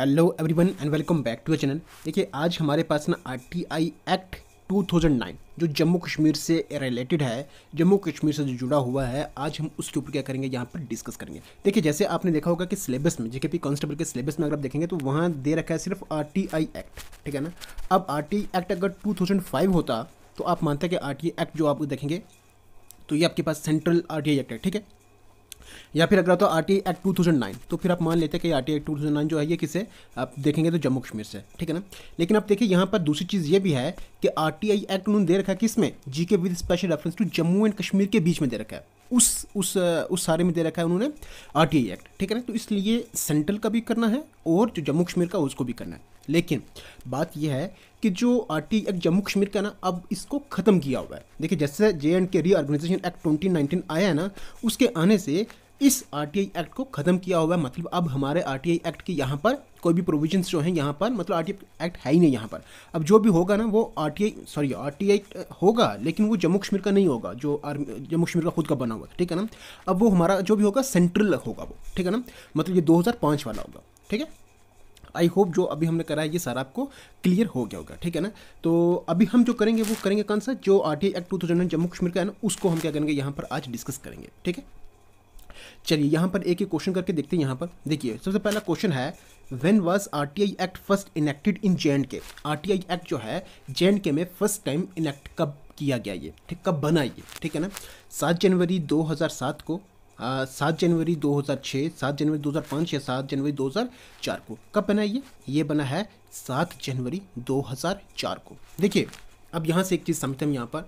hello everyone and welcome back to a channel देखिए आज हमारे पास ना आरटीआई एक्ट 2009 जो जम्मू कश्मीर से रिलेटेड है जम्मू कश्मीर से जो जुड़ा हुआ है आज हम उसके ऊपर क्या करेंगे यहाँ पर डिस्कस करेंगे देखिए जैसे आपने देखा होगा कि सिलेबस में जेके पी कांस्टेबल के सिलेबस में अगर आप देखेंगे तो वहाँ दे रखा है सिर्फ आर एक्ट ठीक है ना अब आर एक्ट अगर टू होता तो आप मानते हैं कि आर एक्ट जो आप देखेंगे तो ये आपके पास सेंट्रल आर एक्ट है ठीक है या फिर अगर तो R T act two thousand nine तो फिर आप मान लेते हैं कि R T act two thousand nine जो है ये किसे आप देखेंगे तो जम्मू कश्मीर से ठीक है ना लेकिन आप देखिए यहाँ पर दूसरी चीज़ ये भी है कि आर टी आई एक्ट उन्होंने दे रखा है किसमें G K with special reference to Jammu and Kashmir के बीच में दे रखा है उस उस उस सारे में दे रखा है उन्होंने आर टी आई एक्ट ठीक है ना तो इसलिए सेंट्रल का भी करना है और जो जम्मू कश्मीर का उसको भी करना है लेकिन बात यह है कि जो R T act Jammu Kashmir का ना अब इसको ख़त्म किया हुआ है देखिए जैसे जे एंड के री ऑर्गेनाइजेशन एक्ट ट्वेंटी नाइनटीन आया है ना उसके आने से इस आर एक्ट को ख़त्म किया हुआ है मतलब अब हमारे आर एक्ट के यहाँ पर कोई भी प्रोविजंस जो हैं यहाँ पर मतलब आर एक्ट है ही नहीं यहाँ पर अब जो भी होगा ना वो आर सॉरी आरटीआई होगा लेकिन वो जम्मू कश्मीर का नहीं होगा जो जम्मू कश्मीर का खुद का बना हुआ है ठीक है ना अब वो हमारा जो भी होगा सेंट्रल होगा वो ठीक है ना मतलब ये दो वाला होगा ठीक है आई होप जो अभी हमने करा है ये सारा आपको क्लियर हो गया होगा ठीक है ना तो अभी हम जो करेंगे वो करेंगे कौन सा जो R T act two thousand Jammu Kashmir का है ना उसको हम क्या करेंगे यहाँ पर आज डिस्कस करेंगे ठीक है चलिए यहाँ पर एक एक क्वेश्चन करके देखते हैं यहाँ पर देखिए सबसे पहला क्वेश्चन है when was R T I act first enacted in J and K R T I act जो है जे एंड के में फर्स्ट टाइम इनेक्ट कब किया गया ये ठीक कब बना ये ठीक है ना सात जनवरी दो हज़ार सात को सात जनवरी 2006, सात जनवरी 2005 या सात जनवरी 2004 को कब बना ये ये बना है सात जनवरी 2004 को देखिए अब यहाँ से एक चीज़ समझते हैं यहाँ पर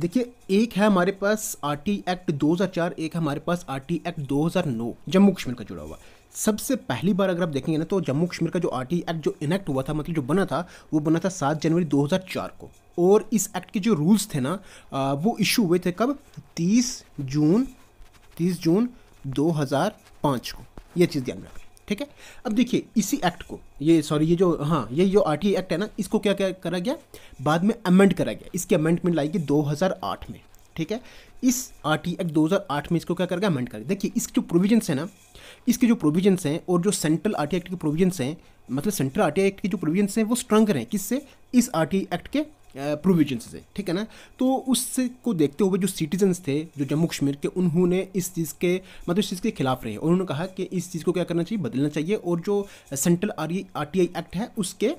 देखिए एक है हमारे पास आर टी एक्ट 2004 एक है हमारे पास R T act 2009 Jammu Kashmir का जुड़ा हुआ सबसे पहली बार अगर आप देखेंगे ना तो जम्मू कश्मीर का जो आर टी एक्ट जो इनेक्ट हुआ था मतलब जो बना था वो बना था सात जनवरी 2004 को और इस एक्ट के जो रूल्स थे ना वो इशू हुए थे कब तीस जून तीस जून 2005 को ये चीज़ ध्यान रखें ठीक है अब देखिए इसी एक्ट को ये सॉरी ये जो हाँ ये जो आर एक्ट है ना इसको क्या क्या करा गया बाद में अमेंड करा गया इसकी अमेंडमेंट लाई गई दो में ठीक है इस आर टी एक्ट दो में इसको क्या कर गया अमेंड कर देखिए इसके जो प्रोविजंस हैं ना इसके जो प्रोविजंस हैं और जो सेंट्रल आर एक्ट के प्रोविजंस हैं मतलब सेंट्रल आर एक्ट के जो प्रोविजंस हैं वो स्ट्रांगर हैं किससे इस आर एक्ट के प्रोविजन से ठीक है ना तो उसको को देखते हुए जो सिटीजन्स थे जो जम्मू कश्मीर के उन्होंने इस चीज़ के मतलब इस चीज़ के खिलाफ रहे और उन्होंने कहा कि इस चीज़ को क्या करना चाहिए बदलना चाहिए और जो central R R T I act है उसके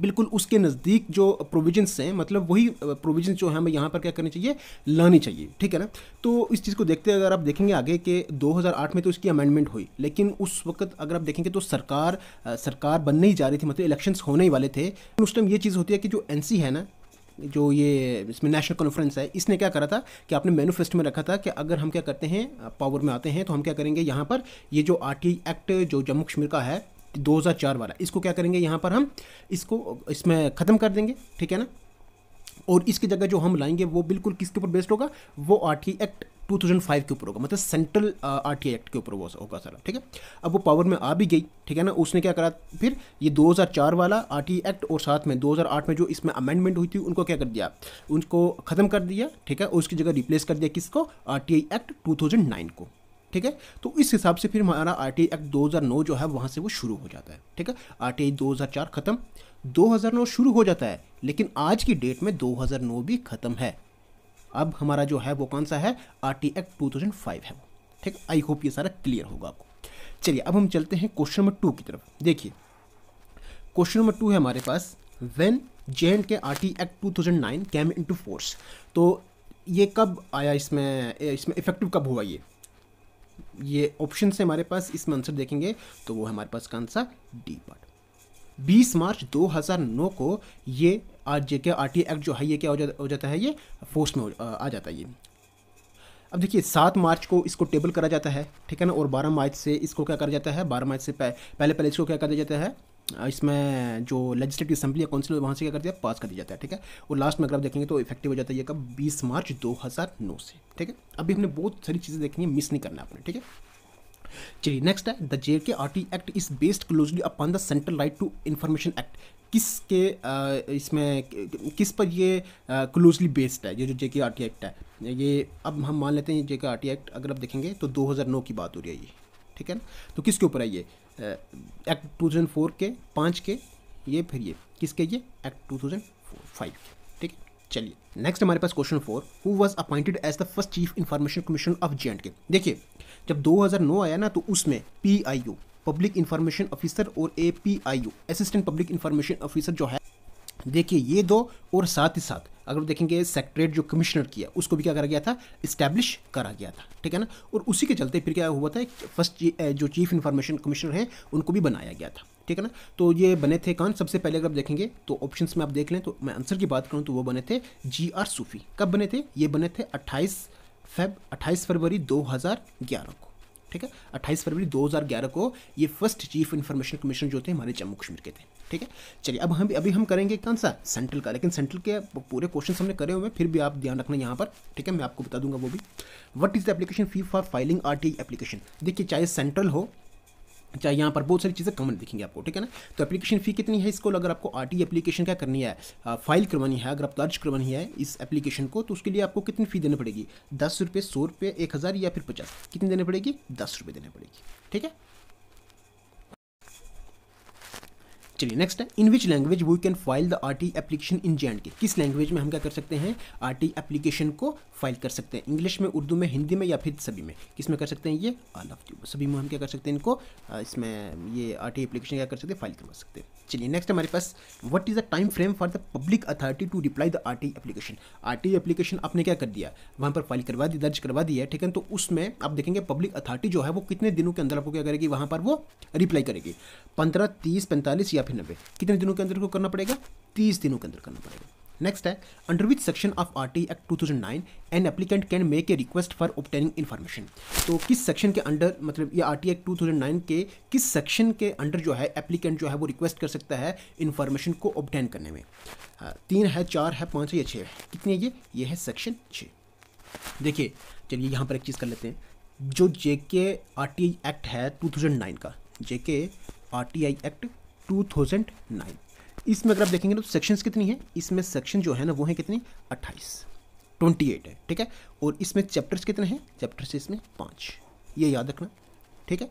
बिल्कुल उसके नज़दीक जो प्रोविजंस हैं मतलब वही प्रोविजंस जो है हमें यहाँ पर क्या करनी चाहिए लानी चाहिए ठीक है ना तो इस चीज़ को देखते अगर आप देखेंगे आगे कि 2008 में तो इसकी अमेंडमेंट हुई लेकिन उस वक्त अगर आप देखेंगे तो सरकार सरकार बनने ही जा रही थी मतलब इलेक्शंस होने ही वाले थे उस टाइम ये चीज़ होती है कि जो एन है ना जो ये इसमें नेशनल कॉन्फ्रेंस है इसने क्या करा था कि आपने मैनिफेस्टो में रखा था कि अगर हम क्या करते हैं पावर में आते हैं तो हम क्या करेंगे यहाँ पर ये जो आर एक्ट जो जम्मू कश्मीर का है चार वाला इसको क्या करेंगे यहाँ पर हम इसको इसमें ख़त्म कर देंगे ठीक है ना और इसकी जगह जो हम लाएंगे वो बिल्कुल किसके ऊपर बेस्ड होगा वो आर एक्ट 2005 के ऊपर होगा मतलब सेंट्रल आर टी एक्ट के ऊपर वो होगा सर ठीक है अब वो पावर में आ भी गई ठीक है ना उसने क्या करा फिर ये 2004 वाला आर टी एक्ट और साथ में 2008 में जो इसमें अमेंडमेंट हुई थी उनको क्या कर दिया उनको ख़त्म कर दिया ठीक है उसकी जगह रिप्लेस कर दिया किसको आर टी एक्ट 2009 को ठीक है तो इस हिसाब से फिर हमारा आर टी एक्ट दो जो है वहाँ से वो शुरू हो जाता है ठीक है आर टी आई ख़त्म नौ शुरू हो जाता है लेकिन आज की डेट में नौ भी ख़त्म है अब हमारा जो है वो कौन सा है R T act two thousand five है वो ठीक आई होप ये सारा क्लियर होगा आपको चलिए अब हम चलते हैं क्वेश्चन नंबर टू की तरफ देखिए क्वेश्चन नंबर टू है हमारे पास when J and K R T act two thousand nine came into force तो ये कब आया इसमें इसमें इफेक्टिव कब हुआ ये ये ऑप्शन से हमारे पास इसमें आंसर देखेंगे तो वो हमारे पास कौन सा डी पार्ट 20 मार्च 2009 को ये आज जे क्या आर एक्ट जो है ये क्या हो, जा, हो जाता है ये फोर्स में आ जाता है ये अब देखिए सात मार्च को इसको टेबल करा जाता है ठीक है ना और बारह मार्च से इसको क्या करा जाता है बारह मार्च से पह, पहले पहले इसको क्या कर दिया जाता है इसमें जो लेजिस्लेटिव असेंबली या काउंसिल वहाँ से क्या करती है पास कर दिया जाता है ठीक है और लास्ट में अगर आप देखेंगे तो इफेक्टिव हो जाता है ये कब बीस मार्च दो से ठीक है अभी हमने बहुत सारी चीज़ें देखनी है मिस नहीं करना आपने ठीक है चलिए नेक्स्ट है the J K R T act is based closely upon the central right to information act किसके इसमें किस पर ये क्लोजली बेस्ड है ये जो J K R T act है ये अब हम मान लेते हैं J K R T act अगर आप देखेंगे तो 2009 की बात हो रही है ये ठीक है ना तो किसके ऊपर है ये एक्ट टू थाउजेंड फोर के पाँच के ये फिर ये किसके ये एक्ट टू थाउजेंड फाइव के ठीक है चलिए नेक्स्ट हमारे पास question four who was appointed as the first chief information commission of J K देखिए जब 2009 आया ना तो उसमें P I U public information officer और A P I U assistant public information officer जो है देखिए ये दो और साथ ही साथ अगर देखेंगे सेक्रेटरीट जो कमिश्नर किया उसको भी क्या करा गया था इस्टेब्लिश करा गया था ठीक है ना और उसी के चलते फिर क्या हुआ था फर्स्ट जो चीफ इन्फॉर्मेशन कमिश्नर है उनको भी बनाया गया था ठीक है ना तो ये बने थे कौन सबसे पहले अगर आप देखेंगे तो ऑप्शन में आप देख लें तो मैं आंसर की बात करूँ तो वो बने थे जी आर सूफी कब बने थे ये बने थे अट्ठाईस फेब अट्ठाईस फरवरी ग्यारह को ठीक है अट्ठाईस फरवरी ग्यारह को ये फर्स्ट चीफ इन्फॉर्मेशन कमिश्नर जो थे हमारे जम्मू कश्मीर के थे ठीक है चलिए अब हम अभी हम करेंगे कौन सा सेंट्रल का लेकिन सेंट्रल के पूरे क्वेश्चन हमने करे हुए हैं फिर भी आप ध्यान रखना यहाँ पर ठीक है मैं आपको बता दूंगा वो भी what is the application fee for filing R application देखिए चाहे सेंट्रल हो चाहे यहाँ पर बहुत सारी चीज़ें कमन दिखेंगे आपको ठीक है ना तो एप्लीकेशन फ़ी कितनी है इसको अगर आपको आर एप्लीकेशन क्या करनी है फाइल करवानी है अगर आप दर्ज करवानी है इस एप्लीकेशन को तो उसके लिए आपको कितनी फ़ी देनी पड़ेगी दस रुपये सौ रुपये एक हज़ार या फिर पचास कितनी देनी पड़ेगी दस रुपये देने पड़ेगी ठीक है चलिए नेक्स्ट है in which language we can file the R T application in J and K किस लैंग्वेज में हम क्या कर सकते हैं आर टी एप्लीकेशन को फाइल कर सकते हैं इंग्लिश में उर्दू में हिंदी में या फिर सभी में किस में कर सकते हैं ये ऑल ऑफ दी सभी में हम क्या कर सकते हैं इनको इसमें ये आर टी एप्लीकेशन क्या कर सकते हैं फाइल करवा सकते हैं चलिए नेक्स्ट हमारे पास what is the time frame for the public authority to reply the R T application R T application आपने क्या कर दिया वहाँ पर फाइल करवा दी दर्ज करवा दिया है ठीक है तो उसमें आप देखेंगे पब्लिक अथॉरिटी जो है वो कितने दिनों के अंदर आपको क्या करेगी वहाँ पर वो रिप्लाई करेगी पंद्रह तीस पैंतालीस या फिर फिर नब्बे कितने दिनों के अंदर को करना पड़ेगा तीस दिनों के अंदर करना पड़ेगा नेक्स्ट है under which section of R T act two thousand nine an applicant can make a request for obtaining information तो किस सेक्शन के अंडर मतलब ये R T act two thousand nine के किस सेक्शन के अंडर जो है एप्लीकेंट जो है वो रिक्वेस्ट कर सकता है इन्फॉर्मेशन को ऑप्टेन करने में हाँ, तीन है चार है पाँच है या छः है कितने ये ये है सेक्शन छः देखिए चलिए यहाँ पर एक चीज़ कर लेते हैं जो J K R T I act है टू थाउजेंड नाइन का J K R T I act 2009 इसमें अगर आप देखेंगे तो सेक्शंस कितनी है इसमें सेक्शन जो है ना वो है कितनी 28 28 है ठीक है और इसमें चैप्टर्स कितने हैं चैप्टर्स इसमें पाँच ये याद रखना ठीक है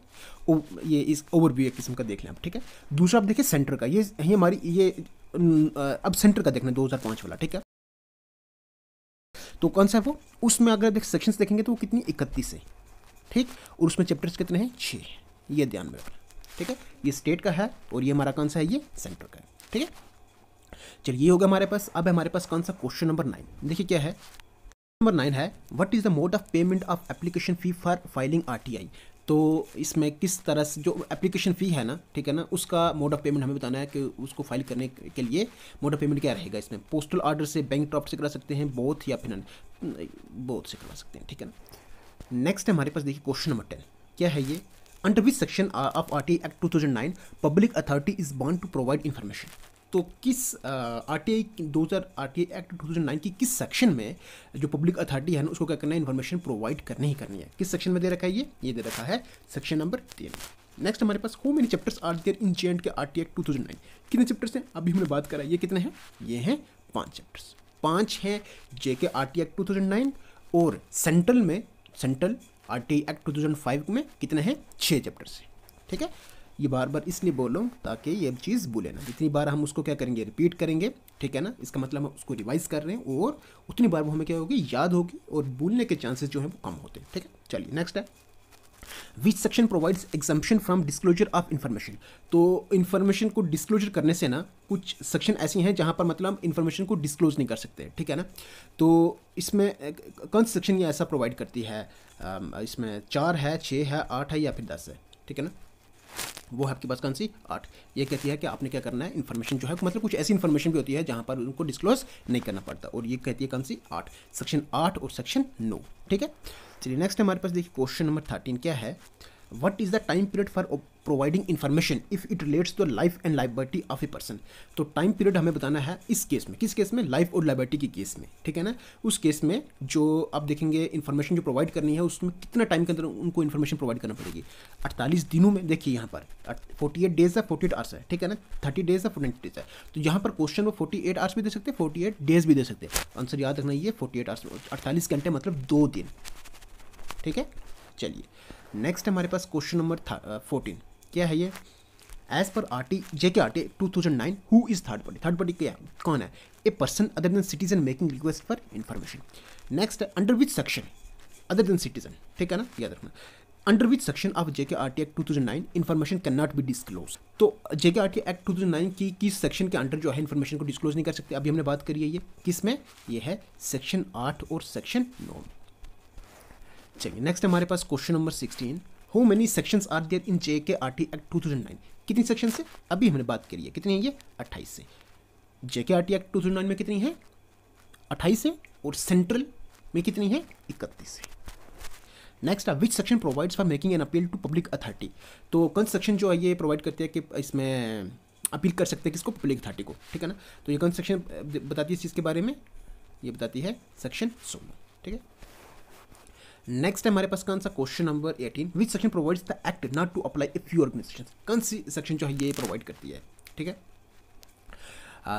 ओ, ये इस ओवरव्यू एक किस्म का देख लें आप ठीक है दूसरा आप देखिए सेंटर का ये यही हमारी ये अब सेंटर का देखना दो वाला ठीक है तो कौन सा है वो उसमें अगर देख सेक्शंस देखेंगे तो वो कितनी इकतीस है ठीक और उसमें चैप्टर्स कितने हैं छः ये ध्यान में रखना ठीक है ये स्टेट का है और ये हमारा कौन सा है ये सेंटर का है ठीक है चलिए ये होगा हमारे पास अब हमारे पास कौन सा क्वेश्चन नंबर नाइन देखिए क्या है नंबर नाइन है what is the mode of payment of application fee for filing RTI तो इसमें किस तरह से जो एप्लीकेशन फ़ी है ना ठीक है ना उसका मोड ऑफ पेमेंट हमें बताना है कि उसको फाइल करने के लिए मोड ऑफ पेमेंट क्या रहेगा इसमें पोस्टल ऑर्डर से बैंक ड्रॉप से करा सकते हैं बोथ या फिर बोथ से करा सकते हैं ठीक है ना नेक्स्ट हमारे पास देखिए क्वेश्चन नंबर टेन क्या है ये under which section of R T act two thousand nine public authority is bound to provide information तो किस आर टी आई दो हज़ार R T I act two thousand nine की किस सेक्शन में जो पब्लिक अथॉरिटी है ना उसको क्या करना है इन्फॉर्मेशन प्रोवाइड करनी ही करनी है किस सेक्शन में दे रखा है ये ये दे रखा है सेक्शन नंबर तीन नेक्स्ट हमारे पास how many chapters are there in J and K R T act two thousand nine कितने चैप्टर्स हैं अभी हमने बात करा ये कितने हैं ये हैं पाँच चैप्टर्स पाँच हैं J K R T act two thousand nine और सेंट्रल में central R T act two thousand five में कितने हैं छः चैप्टर से ठीक है ये बार बार इसलिए बोल रहा हूँ ताकि ये चीज़ बोले ना जितनी बार हम उसको क्या करेंगे रिपीट करेंगे ठीक है ना इसका मतलब हम उसको रिवाइज कर रहे हैं और उतनी बार वो हमें क्या होगी याद होगी और भूलने के चांसेस जो हैं वो कम होते हैं ठीक है चलिए नेक्स्ट है which section provides exemption from disclosure of information तो इन्फॉर्मेशन को डिस्क्लोजर करने से ना कुछ सेक्शन ऐसी हैं जहाँ पर मतलब इन्फॉर्मेशन को डिस्क्लोज नहीं कर सकते ठीक है ना तो इसमें कौन सा सेक्शन ये ऐसा प्रोवाइड करती है इसमें चार है छः है आठ है या फिर दस है ठीक है ना वो है आपके पास कौन सी आठ ये कहती है कि आपने क्या करना है इन्फॉर्मेशन जो है मतलब कुछ ऐसी इन्फॉर्मेशन भी होती है जहाँ पर उनको डिस्क्लोज नहीं करना पड़ता और ये कहती है कौन सी आठ सेक्शन आठ और सेक्शन नौ ठीक है चलिए नेक्स्ट हमारे पास देखिए क्वेश्चन नंबर थर्टीन क्या है what is the time period for providing information if it relates to life and liberty of a person तो टाइम पीरियड हमें बताना है इस केस में किस केस में लाइफ और लाइबर्टी के केस में ठीक है ना उस केस में जो आप देखेंगे इन्फॉर्मेशन जो प्रोवाइड करनी है उसमें कितना टाइम के अंदर उनको इन्फॉर्मेशन प्रोवाइड करना पड़ेगी अड़तालीस दिनों में देखिए यहाँ पर फोर्टी एट डेज है फोर्टी एट आवर्स है ठीक है ना थर्टी डेज है फोर्टी डेज है तो यहाँ पर क्वेश्चन वो फोर्टी एट आवर्स भी दे सकते हैं फोर्टी एट डेज भी दे सकते हैं आंसर याद रखना ये फोर्टी एट आवर्स अड़तालीस घंटे मतलब दो दिन ठीक है चलिए नेक्स्ट हमारे पास क्वेश्चन नंबर फोर्टीन क्या है ये as per are T J K R T two thousand nine who is third party third party क्या कौन है a person other than citizen making request for information next under which section other than citizen ठीक है ना याद रखना under which section of J K R T act two thousand nine information can not be disclose तो J K R T act two thousand nine की किस section के under जो है इन्फॉर्मेशन को डिस्क्लोज नहीं कर सकते अभी हमने बात करी है ये किस में ये है सेक्शन आठ और सेक्शन नौ में चलिए नेक्स्ट हमारे पास question number sixteen how many sections are there in J K R T act two thousand nine कितनी सेक्शन से अभी हमने बात करी है कितनी है ये अट्ठाईस से J K R T act two thousand nine में कितनी है अट्ठाईस है और सेंट्रल में कितनी है इकतीस है नेक्स्ट है which section provides for making an appeal to public authority तो कौन सेक्शन जो है ये प्रोवाइड करते हैं कि इसमें अपील कर सकते हैं किसको पब्लिक अथॉरिटी को ठीक है ना तो ये कौन सेक्शन बताती है इस चीज़ के बारे में ये बताती है सेक्शन सोलह ठीक है नेक्स्ट है हमारे पास कौन सा question number eighteen which section provides the act not to apply if you organization कौन सी सेक्शन जो है ये प्रोवाइड करती है ठीक है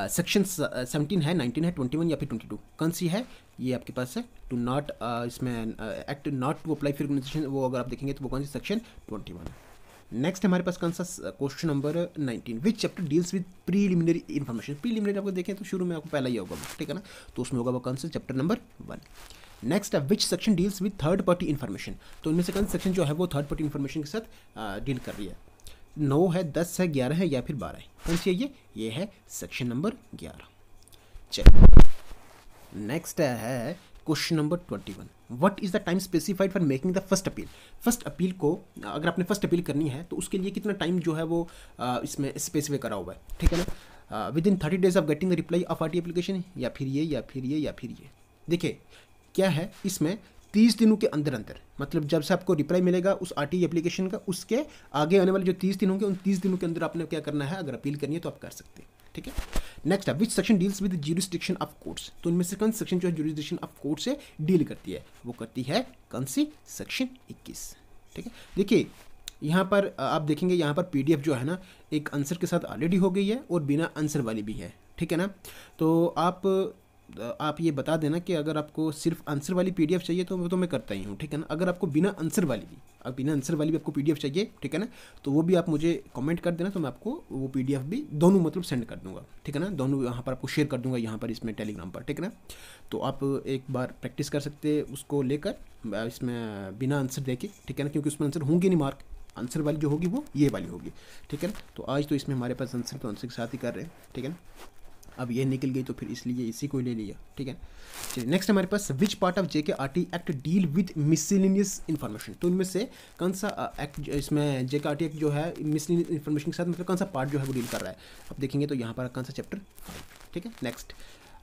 सेक्शन uh, सेवनटीन uh, है नाइनटीन है ट्वेंटी वन या फिर ट्वेंटी टू कौन सी है ये आपके पास है टू नॉट uh, इसमें act not to apply for organization वो अगर आप देखेंगे तो वो कौन सी सेक्शन ट्वेंटी वन नेक्स्ट हमारे पास कौन सा question number nineteen which chapter deals with preliminary information preliminary आपको देखें तो शुरू में आपको पहला ही होगा ठीक है ना तो उसमें होगा वो कौन सा चैप्टर नंबर वन नेक्स्ट है which section deals with third party information तो इनमें से कौन सेक्शन जो है वो थर्ड पार्टी इन्फॉर्मेशन के साथ डील कर रही है नौ है दस है ग्यारह है या फिर बारह है कौन सी है ये ये है सेक्शन नंबर ग्यारह चलिए नेक्स्ट है question number twenty one what is the time specified for making the first appeal first appeal को अगर आपने फर्स्ट अपील करनी है तो उसके लिए कितना टाइम जो है वो इसमें स्पेसिफाई करा हुआ है ठीक है ना within thirty days of getting the reply of R T application या फिर ये या फिर ये या फिर ये देखिए क्या है इसमें तीस दिनों के अंदर अंदर मतलब जब से आपको रिप्लाई मिलेगा उस आर टी एप्लीकेशन का उसके आगे आने वाले जो तीस दिन होंगे उन तीस दिनों के अंदर आपने क्या करना है अगर अपील करनी है तो आप कर सकते हैं ठीक है नेक्स्ट है which section deals with jurisdiction of courts तो इनमें से कौन सेक्शन जो है ज्यूरिस्डिक्शन ऑफ कोर्ट से डील करती है वो करती है कौन सी सेक्शन इक्कीस ठीक है देखिए यहाँ पर आप देखेंगे यहाँ पर पी जो है ना एक आंसर के साथ ऑलरेडी हो गई है और बिना आंसर वाली भी है ठीक है ना तो आप आप ये बता देना कि अगर आपको सिर्फ आंसर वाली पी चाहिए तो तो मैं करता ही हूँ ठीक है ना अगर आपको बिना आंसर वाली भी अब बिना आंसर वाली भी आपको पी चाहिए ठीक है ना तो वो भी आप मुझे कमेंट कर देना तो मैं आपको वो पी भी दोनों मतलब सेंड कर दूँगा ठीक है ना दोनों यहाँ पर आपको शेयर कर दूँगा यहाँ पर इसमें टेलीग्राम पर ठीक है ना तो आप एक बार प्रैक्टिस कर सकते उसको लेकर इसमें बिना आंसर देके ठीक है ना क्योंकि उसमें आंसर होंगे नहीं मार्क आंसर वाली जो होगी वो ये वाली होगी ठीक है ना तो आज तो इसमें हमारे पास आंसर तो आंसर के साथ ही कर रहे हैं ठीक है ना अब ये निकल गई तो फिर इसलिए इसी को ले लिया ठीक है चलिए नेक्स्ट हमारे पास which part of J K R T act deal with miscellaneous information तो इनमें से कौन सा एक्ट इसमें जेके आर टी एक्ट जो है मिसलिनियस इन्फॉर्मेशन के साथ मतलब कौन सा पार्ट जो है वो डील कर रहा है अब देखेंगे तो यहाँ पर कौन सा चैप्टर ठीक है next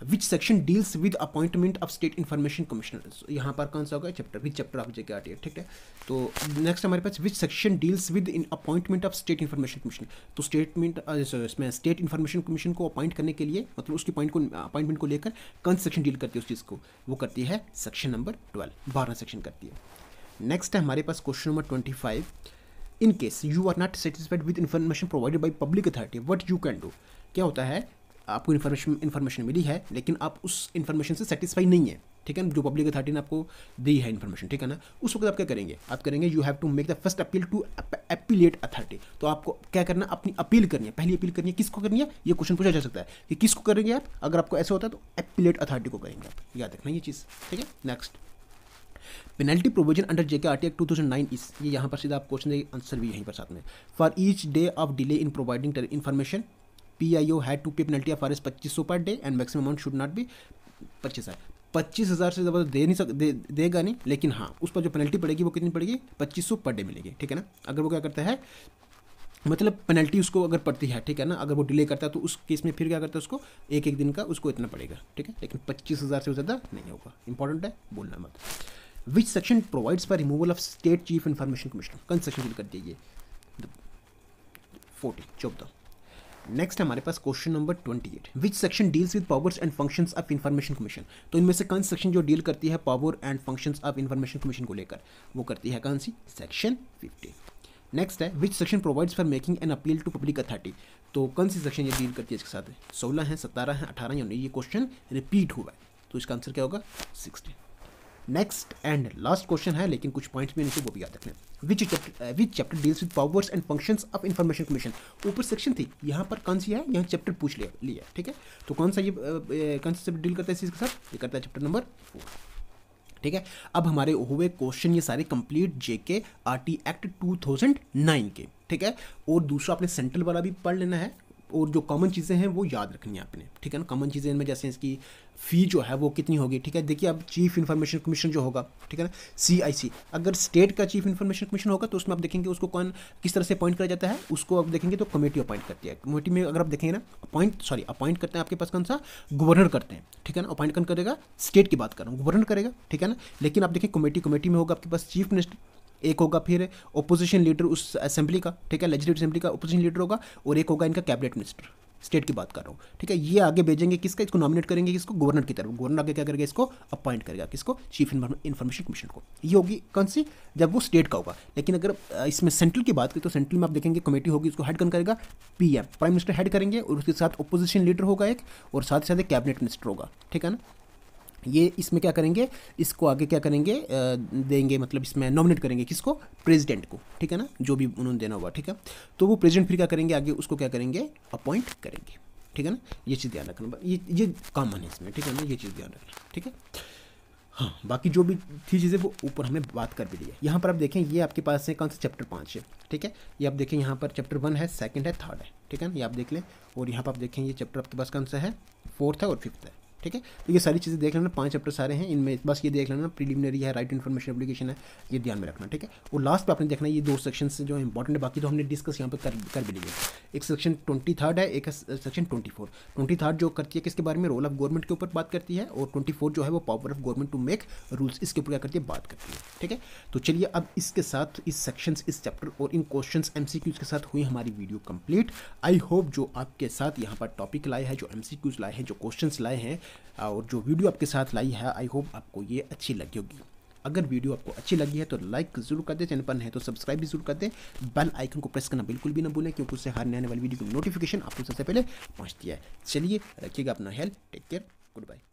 which section deals with appointment of state information commissioner यहाँ पर कौन सा होगा chapter which chapter of J K R है ठीक है तो नेक्स्ट हमारे पास which section deals with in appointment of state information commission तो स्टेटमेंट uh, इसमें स्टेट इन्फॉर्मेशन कमीशन को अपॉइंट करने के लिए मतलब उसकी पॉइंट को अपॉइंटमेंट को लेकर कौन सेक्शन डील करती है उस चीज़ को वो करती है सेक्शन नंबर ट्वेल्व बारह सेक्शन करती है नेक्स्ट है हमारे पास question number twenty five in case you are not satisfied with information provided by public authority what you can do क्या होता है आपको इन्फॉर्मेशन इन्फॉर्मेशन मिली है लेकिन आप उस इन्फॉर्मेशन से सेटिस्फाई नहीं है ठीक है जो पब्लिक अथॉरिटी ने आपको दी है इन्फॉर्मेशन ठीक है ना उस वक्त आप क्या करेंगे आप करेंगे you have to make the first appeal to appellate authority तो आपको क्या करना अपनी अपील करनी है पहली अपील करनी है किसको करनी है ये क्वेश्चन पूछा जा सकता है कि किसको करेंगे आप अगर आपको ऐसा होता है तो अपीलेट अथॉरिटी को करेंगे आप याद रखना ये चीज़ ठीक है next penalty provision under J K R T act two thousand nine इस ये यहाँ पर सीधा आप क्वेश्चन आंसर भी यहीं पर साथ में for each day of delay in providing information PIO had to pay penalty of R S पच्चीस सौ per day and maximum amount should not be पच्चीस हज़ार पच्चीस हज़ार से ज़्यादा दे नहीं सक दे, देगा नहीं लेकिन हाँ उस पर जो पेनल्टी पड़ेगी वो कितनी पड़ेगी पच्चीस सौ पर डे मिलेगी ठीक है ना अगर वो क्या करता है मतलब पेनल्टी उसको अगर पड़ती है ठीक है ना अगर वो डिले करता है तो उस केस में फिर क्या करता है उसको एक एक दिन का उसको इतना पड़ेगा ठीक है लेकिन पच्चीस हज़ार से ज़्यादा नहीं होगा इंपॉर्टेंट है बोलना मत which section provides for removal of state chief information commissioner कौन सेक्शन कर दीजिए फोर्टी चौदह नेक्स्ट हमारे पास question number twenty eight which section deals with powers and functions of information commission तो इनमें से कौन सेक्शन जो डील करती है power and functions of information commission को लेकर वो करती है कौन सी सेक्शन फिफ्टी नेक्स्ट है which section provides for making an appeal to public authority तो कौन सी सेक्शन ये डील करती है इसके साथ सोलह है सत्रह है अठारह उन्नीस ये क्वेश्चन रिपीट हुआ है तो इसका आंसर क्या होगा sixteen next and last question है लेकिन कुछ पॉइंट्स भी नहीं वो भी याद रखने which chapter which chapter deals with powers and function of information commission ऊपर सेक्शन थी यहाँ पर कौन सी है यहाँ चैप्टर पूछ लिया लिया ठीक है तो कौन सा ये uh, uh, कौन सा डील करता है इस चीज़ के साथ ये करता है चैप्टर नंबर फोर ठीक है अब हमारे हुए क्वेश्चन ये सारे कंप्लीट जेके आरटी एक्ट 2009 के ठीक है और दूसरा आपने सेंट्रल वाला भी पढ़ लेना है और जो कॉमन चीज़ें हैं वो याद रखनी है आपने ठीक है ना कॉमन चीज़ें इनमें जैसे इसकी फ़ी जो है वो कितनी होगी ठीक है देखिए अब चीफ इन्फॉर्मेशन कमीशन जो होगा ठीक है ना सी आई सी अगर स्टेट का चीफ इन्फॉर्मेशन कमीशन होगा तो उसमें आप देखेंगे उसको कौन किस तरह से अपॉइंट किया जाता है उसको आप देखेंगे तो कमेटी अपॉइंट करती है कमेटी में अगर आप देखेंगे ना अपॉइंट सॉरी अपॉइंट करते हैं आपके पास कौन सा गवर्नर करते हैं ठीक है ना अपॉइंट कौन करेगा स्टेट की बात कर रहा हूँ गवर्नर करेगा ठीक है ना लेकिन आप देखें कमेटी कमेटी में होगा आपके पास चीफ मिनिस्टर एक होगा फिर ओपोजिशन लीडर उस असेंबली का ठीक है लेजिस्लेटिव असेंबली का ओपोजिशन लीडर होगा और एक होगा इनका कैबिनेट मिनिस्टर स्टेट की बात कर रहा हूँ ठीक है ये आगे भेजेंगे किसका इसको नॉमिनेट करेंगे किसको गवर्नर की तरफ गवर्नर आगे क्या करेगा इसको अपॉइंट करेगा किसको चीफ इन्फॉर्मेशन कमीशन को ये होगी कौन सी जब वो स्टेट का होगा लेकिन अगर इसमें सेंट्रल की बात करें तो सेंट्रल में आप देखेंगे कमेटी होगी उसको हेड कौन करेगा पीएम प्राइम मिनिस्टर हेड करेंगे और उसके साथ अपोजिशन लीडर होगा एक और साथ ही साथ एक कैबिनेट मिनिस्टर होगा ठीक है ना ये इसमें क्या करेंगे इसको आगे क्या करेंगे देंगे मतलब इसमें नॉमिनेट करेंगे किसको प्रेसिडेंट को ठीक है ना जो भी उन्होंने देना होगा ठीक है तो वो प्रेसिडेंट फिर क्या करेंगे आगे उसको क्या करेंगे अपॉइंट करेंगे ठीक है ना ये चीज़ ध्यान रखना ये ये कॉमन है इसमें ठीक है ना ये चीज़ ध्यान रखना ठीक है हाँ बाकी जो भी थी चीज़ें वो ऊपर हमने बात कर भी दी है यहाँ पर आप देखें ये आपके पास है कौन सा चैप्टर पाँच है ठीक है ये आप देखें यहाँ पर चैप्टर वन है सेकेंड है थर्ड है ठीक है ना ये आप देख लें और यहाँ पर आप देखें ये चैप्टर आपके पास कौन सा है फोर्थ है और फिफ्थ है ठीक है तो ये सारी चीज़ें देख लेना पांच चैप्टर सारे हैं इनमें बस ये देख लेना प्रीलिमिनरी है राइट इन्फॉर्मेशन एप्लीकेशन है ये ध्यान में रखना ठीक है और लास्ट पे आपने देखना ये दो सेक्शन जो है इंपॉर्टेंट है बाकी तो हमने डिस्कस यहाँ पर कर कर भी लिया एक सेक्शन ट्वेंटी थर्ड है एक section twenty four twenty third जो करती है किसके बारे में रोल ऑफ गवर्नमेंट के ऊपर बात करती है और ट्वेंटी फोर जो है वो power of government to make rules इसके ऊपर क्या करती है बात करती है ठीक है तो चलिए अब इसके साथ इस सेक्शन इस चैप्टर और इन क्वेश्चन एम के साथ हुई हमारी वीडियो कंप्लीट आई होप जो आपके साथ यहाँ पर टॉपिक लाए हैं जो एम लाए हैं जो क्वेश्चन लाए हैं और जो वीडियो आपके साथ लाई है आई होप आपको ये अच्छी लगी होगी अगर वीडियो आपको अच्छी लगी है तो लाइक जरूर कर दें चैनल पर नहीं तो सब्सक्राइब भी जरूर कर दें बेल आइकन को प्रेस करना बिल्कुल भी ना भूलें क्योंकि उससे हारने आने वाली वीडियो की नोटिफिकेशन आपको सबसे पहले पहुँचती है चलिए रखिएगा अपना health take care good bye